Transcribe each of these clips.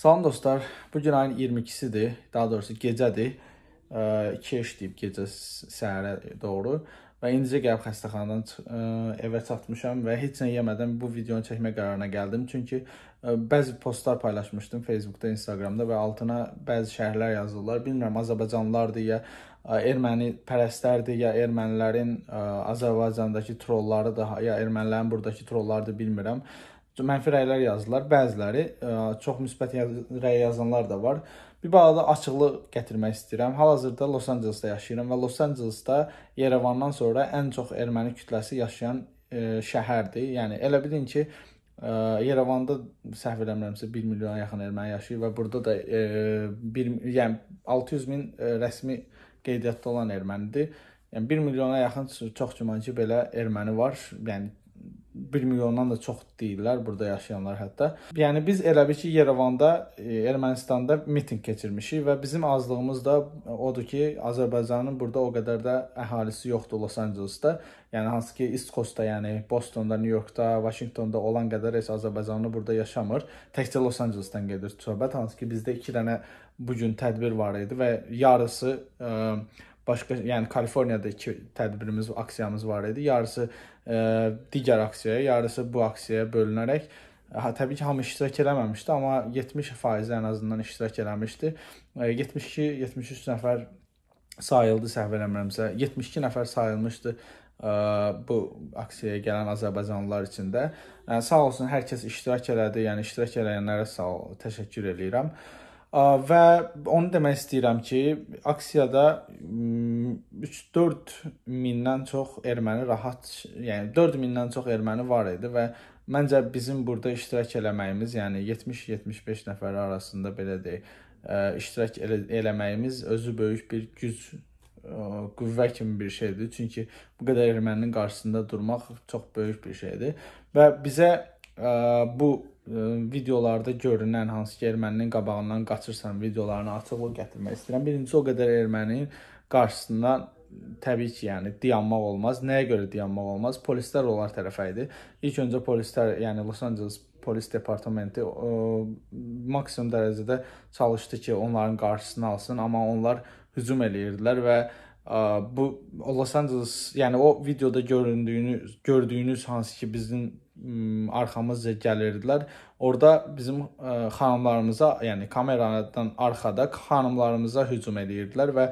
Salam dostlar, bugün ayın 22-sidir, daha doğrusu gecədir, 2 iş deyib gecə səhərə doğru və indicə gəlib xəstəxanadan evə çatmışam və heç nə yemədən bu videonu çəkmək qərarına gəldim. Çünki bəzi postlar paylaşmışdım Facebookda, Instagramda və altına bəzi şərhlər yazdılar. Bilmirəm, Azərbaycanlılardır ya erməni pərəstlərdir ya ermənilərin Azərbaycandakı trollarıdır ya ermənilərin buradakı trollarıdır bilmirəm mənfi rəylər yazdılar. Bəziləri ə, e, çox müsbət rəy yazanlar da var. Bir bağda açıqlıq gətirmək istəyirəm. Hal-hazırda Los Ancelesdə yaşayıram və Los Ancelesdə Yerevandan sonra ən çox erməni kütləsi yaşayan ə, e, şəhərdir. Yəni elə bilin ki, ə, e, Yerevanda səhv eləmirəmsə 1 milyona yaxın erməni yaşayır və burada da ə, 1 yəni 600 min ə, rəsmi qeydiyyatda olan ermənidir. Yəni 1 milyona yaxın çox güman ki, belə erməni var. Yəni 1 milyondan da çox deyirlər burada yaşayanlar hətta. Yəni biz elə bil ki, Yerevanda, e, Ermənistanda mitinq keçirmişik və bizim azlığımız da odur ki, Azərbaycanın burada o qədər də əhalisi yoxdur Los Angelesda. Yəni hansı ki, East Coast-da, yəni Bostonda, New Yorkda, Washingtonda olan qədər heç Azərbaycanlı burada yaşamır. Təkcə Los Angelesdan gedir söhbət, hansı ki, bizdə 2 dənə bu gün tədbir var idi və yarısı ə, e, başqa yəni Kaliforniyada iki tədbirimiz, aksiyamız var idi. Yarısı ə, e, digər aksiyaya, yarısı bu aksiyaya bölünərək Ha, təbii ki, hamı iştirak eləməmişdi, amma 70% ən azından iştirak eləmişdi. 72-73 e, nəfər sayıldı səhv eləmirəmsə. 72 nəfər sayılmışdı ə, e, bu aksiyaya gələn Azərbaycanlılar içində. Yəni sağ olsun hər kəs iştirak elədi. Yəni iştirak edənlərə sağ ol, təşəkkür eləyirəm. Ə, və onu demək istəyirəm ki, aksiyada 3-4 mm, mindən çox erməni rahat, yəni 4 mindən çox erməni var idi və məncə bizim burada iştirak eləməyimiz, yəni 70-75 nəfər arasında belə deyək, e, iştirak elə eləməyimiz özü böyük bir güc e, qüvvə kimi bir şeydir. Çünki bu qədər erməninin qarşısında durmaq çox böyük bir şeydir və bizə bu videolarda görünən hansı ki, erməninin qabağından qaçırsan videolarını açıqlıq gətirmək istəyirəm. Birincisi o qədər erməninin qarşısından təbii ki, yəni dayanmaq olmaz. Nəyə görə dayanmaq olmaz? Polislər onlar tərəfə idi. İlk öncə polislər, yəni Los Angeles polis departamenti ə, maksimum dərəcədə çalışdı ki, onların qarşısını alsın, amma onlar hücum eləyirdilər və ə, bu Los Angeles, yəni o videoda göründüyünü gördüyünüz hansı ki, bizim arxamızca gəlirdilər. Orda bizim ə, xanımlarımıza, yəni kameradan arxada xanımlarımıza hücum edirdilər və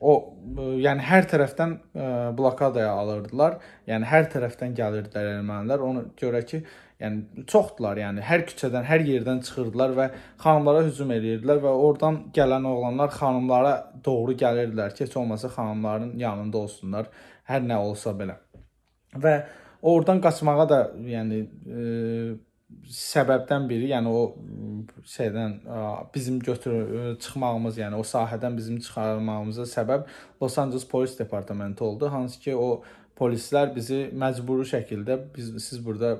o ə, yəni hər tərəfdən ə, blokadaya alırdılar. Yəni hər tərəfdən gəlirdilər ermənilər. Ona görə ki, yəni çoxdular, yəni hər küçədən, hər yerdən çıxırdılar və xanımlara hücum edirdilər və oradan gələn oğlanlar xanımlara doğru gəlirdilər ki, heç olmasa xanımların yanında olsunlar, hər nə olsa belə. Və ə, oradan qaçmağa da yəni e, səbəbdən biri, yəni o şeydən bizim götür e, çıxmağımız, yəni o sahədən bizim çıxarmağımıza səbəb Los Angeles Polis Departamenti oldu. Hansı ki, o polislər bizi məcburi şəkildə biz siz burada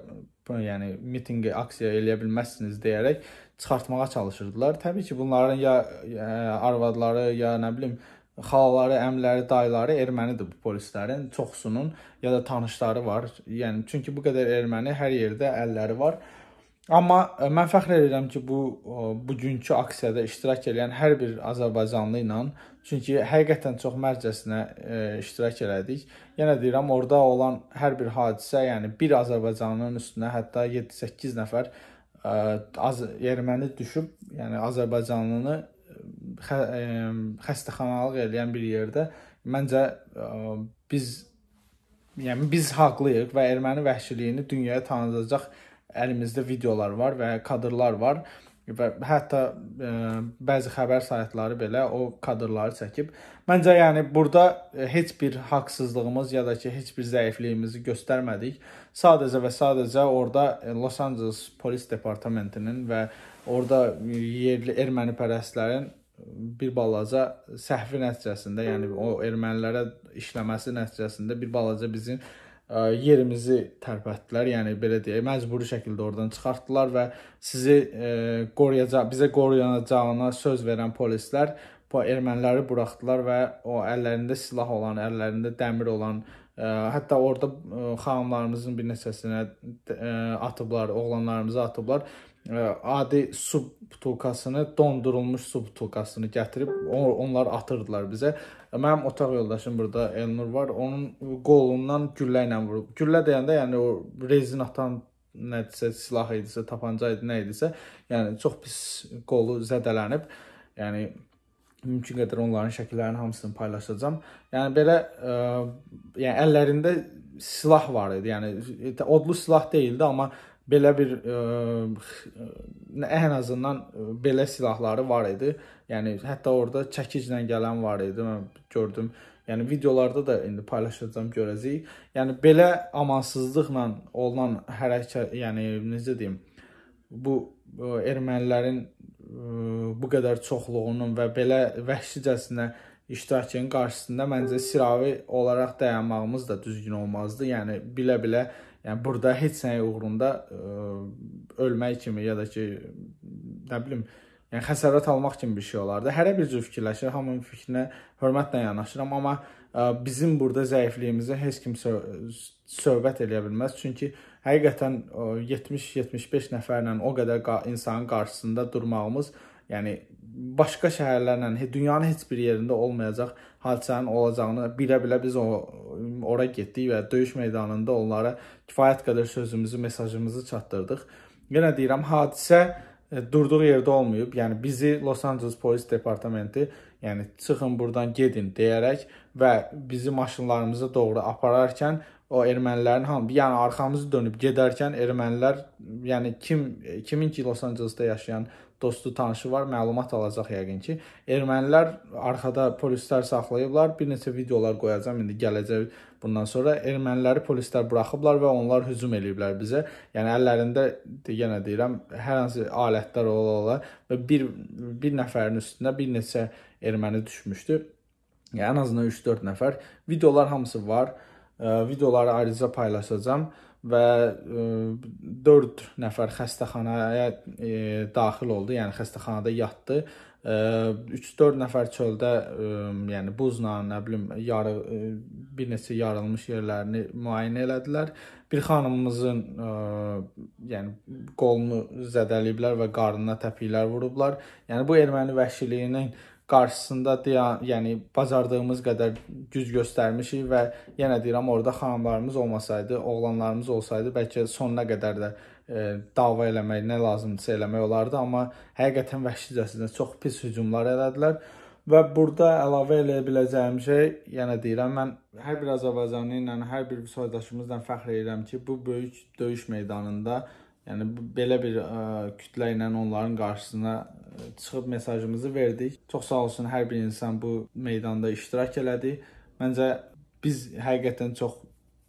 yəni mitinqi aksiya eləyə bilməzsiniz deyərək çıxartmağa çalışırdılar. Təbii ki, bunların ya, ya e, arvadları, ya nə bilim, xalaları, əmləri, dayıları ermənidir bu polislərin. Çoxsunun ya da tanışları var. Yəni çünki bu qədər erməni hər yerdə əlləri var. Amma e, mən fəxr edirəm ki, bu bugünkü aksiyada iştirak edən hər bir Azərbaycanlı ilə, çünki həqiqətən çox mərcəsinə e, iştirak elədik. Yenə deyirəm, orada olan hər bir hadisə, yəni bir Azərbaycanlının üstünə hətta 7-8 nəfər ə, e, az erməni düşüb, yəni Azərbaycanlını xə, ə, xəstəxanalıq eləyən bir yerdə məncə ə, e, biz yəni biz haqlıyıq və erməni vəhşiliyini dünyaya tanıdacaq əlimizdə videolar var və kadrlar var və hətta ə, e, bəzi xəbər saytları belə o kadrları çəkib. Məncə yəni burada e, heç bir haqsızlığımız ya da ki heç bir zəifliyimizi göstərmədik. Sadəcə və sadəcə orada Los Angeles polis departamentinin və orada yerli erməni pərəstlərin bir balaca səhvi nəticəsində, yəni o ermənilərə işləməsi nəticəsində bir balaca bizim ə, e, yerimizi tərpətdilər. Yəni belə deyək, məcburi şəkildə oradan çıxartdılar və sizi ə, e, qoruyacaq, bizə qoruyacağına söz verən polislər bu erməniləri buraxdılar və o əllərində silah olan, əllərində dəmir olan Ə, e, hətta orada ə, xanımlarımızın bir neçəsinə ə, atıblar, oğlanlarımıza atıblar adi su butulkasını, dondurulmuş su butulkasını gətirib onları atırdılar bizə. Mənim otaq yoldaşım burada Elnur var. Onun qolundan güllə ilə vurub. Güllə deyəndə yəni o rezin atan nədirsə, silah idisə, tapanca idi, nə idisə, yəni çox pis qolu zədələnib. Yəni mümkün qədər onların şəkillərinin hamısını paylaşacağam. Yəni belə ə, yəni əllərində silah var idi. Yəni odlu silah deyildi, amma belə bir ə, e, e, ən azından e, belə silahları var idi. Yəni hətta orada çəkiclə gələn var idi. Mən gördüm. Yəni videolarda da indi paylaşacağam görəcəyik. Yəni belə amansızlıqla olunan hərəkət, yəni necə deyim, bu ə, ermənilərin ə, bu qədər çoxluğunun və belə vəhşicəsinə iştirakın qarşısında məncə sıravi olaraq dayanmağımız da düzgün olmazdı. Yəni bilə-bilə -bilə, -bilə Yəni burada heç nəyə uğrunda ə, ölmək kimi ya da ki nə bilim, yəni xəsarət almaq kimi bir şey olardı. Hərə bir cür fikirləşir, hamının fikrinə hörmətlə yanaşıram, amma ə, bizim burada zəifliyimizə heç kim sö söhbət eləyə bilməz. Çünki həqiqətən 70-75 nəfərlə o qədər qa insanın qarşısında durmağımız, yəni başqa şəhərlərlə, dünyanın heç bir yerində olmayacaq hadisənin olacağını bilə-bilə biz o ora getdik və döyüş meydanında onlara kifayət qədər sözümüzü, mesajımızı çatdırdıq. Yenə deyirəm, hadisə e, durduğu yerdə olmayıb. Yəni bizi Los Angeles Polis Departamenti yəni çıxın burdan gedin deyərək və bizi maşınlarımıza doğru apararkən o ermənilərin hamı, yəni arxamızı dönüb gedərkən ermənilər, yəni kim kimin ki Los Ancelesdə yaşayan dostu, tanışı var, məlumat alacaq yəqin ki. Ermənilər arxada polislər saxlayıblar. Bir neçə videolar qoyacam indi gələcək bundan sonra. Erməniləri polislər buraxıblar və onlar hücum eləyiblər bizə. Yəni əllərində yenə deyirəm, hər hansı alətlər ola ola və bir bir nəfərin üstündə bir neçə erməni düşmüşdü. Yəni ən azından 3-4 nəfər. Videolar hamısı var. E, videoları ayrıca paylaşacağam və e, 4 nəfər xəstəxanaya e, daxil oldu, yəni xəstəxanada yatdı. 3-4 nəfər çöldə, yəni buzla, nə bilim, yarı bir neçə yarılmış yerlərini müayinə elədilər. Bir xanımımızın yəni qolunu zədəliblər və qarnına təpiklər vurublar. Yəni bu erməni vəhşiliyinin qarşısında deyan, yəni bacardığımız qədər güc göstərmişik və yenə deyirəm orada xanımlarımız olmasaydı, oğlanlarımız olsaydı bəlkə sonuna qədər də e, dava eləmək nə lazımdırsa eləmək olardı, amma həqiqətən vəhşicəsinə çox pis hücumlar elədilər. Və burada əlavə eləyə biləcəyim şey, yenə deyirəm, mən hər bir Azərbaycanlı ilə, hər bir soydaşımızla fəxr edirəm ki, bu böyük döyüş meydanında Yəni belə bir ə, kütlə ilə onların qarşısına çıxıb mesajımızı verdik. Çox sağ olsun hər bir insan bu meydanda iştirak elədi. Məncə biz həqiqətən çox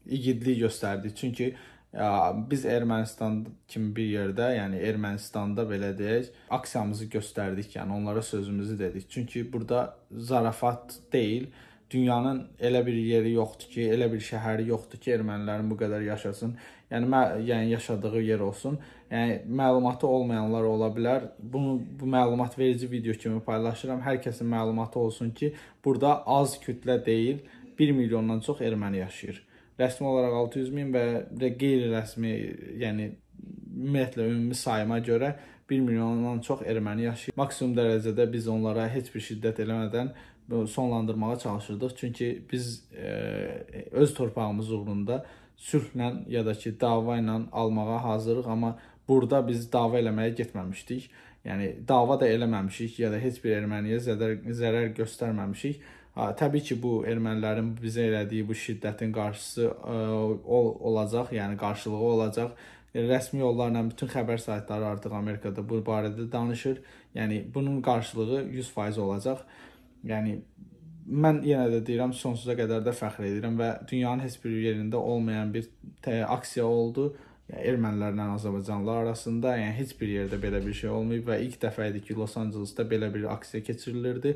igidlik göstərdik. Çünki Ya, biz Ermənistan kimi bir yerdə, yəni Ermənistanda belə deyək, aksiyamızı göstərdik, yəni onlara sözümüzü dedik. Çünki burada zarafat deyil, dünyanın elə bir yeri yoxdur ki, elə bir şəhəri yoxdur ki, ermənilərin bu qədər yaşasın. Yəni mə, yəni yaşadığı yer olsun. Yəni məlumatı olmayanlar ola bilər. Bunu bu məlumat verici video kimi paylaşıram. Hər kəsin məlumatı olsun ki, burada az kütlə deyil, 1 milyondan çox erməni yaşayır. Rəsmi olaraq 600 min və qeyri-rəsmi, yəni ümumiyyətlə ümumi sayıma görə 1 milyondan çox erməni yaşayır. Maksimum dərəcədə biz onlara heç bir şiddət eləmədən sonlandırmağa çalışırdıq. Çünki biz e, öz torpağımız uğrunda sülhlə ya da ki dava ilə almağa hazırıq, amma burada biz dava eləməyə getməmişdik. Yəni dava da eləməmişik ya da heç bir erməniyə zərər zərər göstərməmişik. Ha, təbii ki, bu ermənilərin bizə elədiyi bu şiddətin qarşısı ə, e, ol, olacaq, yəni qarşılığı olacaq. Rəsmi yollarla bütün xəbər saytları artıq Amerikada bu barədə danışır. Yəni bunun qarşılığı 100% olacaq. Yəni mən yenə də deyirəm sonsuza qədər də fəxr edirəm və dünyanın heç bir yerində olmayan bir aksiya oldu. Yəni, ermənilərlə Azərbaycanlılar arasında, yəni heç bir yerdə belə bir şey olmayıb və ilk dəfə idi ki, Los Ancelesdə belə bir aksiya keçirilirdi.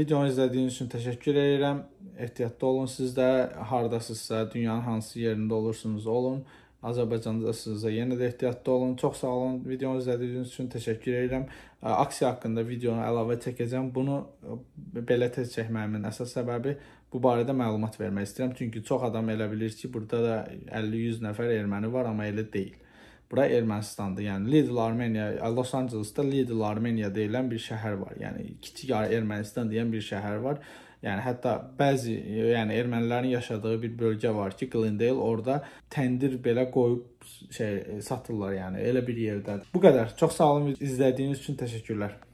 Videonu izlədiyiniz üçün təşəkkür edirəm. Ehtiyatlı olun siz də, hardasınızsa, dünyanın hansı yerində olursunuz olun. Azərbaycandasınız da yenə də ehtiyatlı olun. Çox sağ olun. Videonu izlədiyiniz üçün təşəkkür edirəm. Aksiya haqqında videonu əlavə çəkəcəm. Bunu belə tez çəkməyimin əsas səbəbi bu barədə məlumat vermək istəyirəm. Çünki çox adam elə bilir ki, burada da 50-100 nəfər erməni var, amma elə deyil. Bura Ermənistandır. Yəni Little Armenia, Los Angelesda Little Armenia deyilən bir şəhər var. Yəni kiçik Ermənistan deyən bir şəhər var. Yəni hətta bəzi, yəni ermənilərin yaşadığı bir bölgə var ki, Glendale orada təndir belə qoyub şey satırlar, yəni elə bir yerdədir. Bu qədər. Çox sağ olun izlədiyiniz üçün təşəkkürlər.